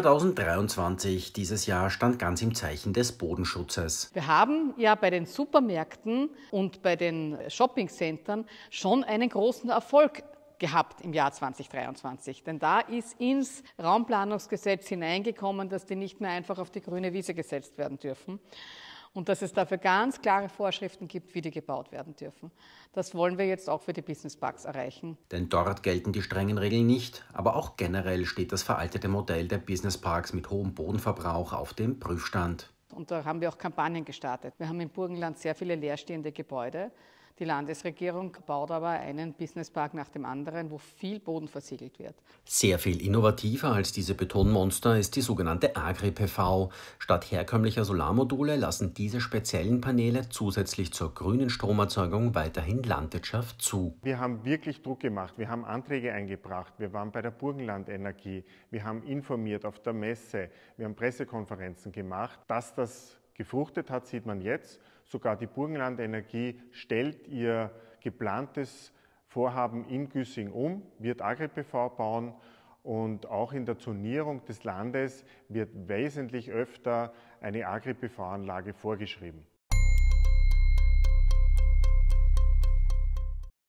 2023, dieses Jahr, stand ganz im Zeichen des Bodenschutzes. Wir haben ja bei den Supermärkten und bei den Shoppingcentern schon einen großen Erfolg gehabt im Jahr 2023. Denn da ist ins Raumplanungsgesetz hineingekommen, dass die nicht mehr einfach auf die grüne Wiese gesetzt werden dürfen und dass es dafür ganz klare Vorschriften gibt, wie die gebaut werden dürfen. Das wollen wir jetzt auch für die Business Parks erreichen. Denn dort gelten die strengen Regeln nicht, aber auch generell steht das veraltete Modell der Business Parks mit hohem Bodenverbrauch auf dem Prüfstand. Und da haben wir auch Kampagnen gestartet. Wir haben im Burgenland sehr viele leerstehende Gebäude die Landesregierung baut aber einen Businesspark nach dem anderen, wo viel Boden versiegelt wird. Sehr viel innovativer als diese Betonmonster ist die sogenannte Agri-PV. Statt herkömmlicher Solarmodule lassen diese speziellen Paneele zusätzlich zur grünen Stromerzeugung weiterhin Landwirtschaft zu. Wir haben wirklich Druck gemacht, wir haben Anträge eingebracht, wir waren bei der Burgenlandenergie. wir haben informiert auf der Messe, wir haben Pressekonferenzen gemacht, dass das gefruchtet hat, sieht man jetzt. Sogar die Burgenland Energie stellt ihr geplantes Vorhaben in Güssing um, wird Agri-PV bauen und auch in der Zonierung des Landes wird wesentlich öfter eine Agri-PV-Anlage vorgeschrieben.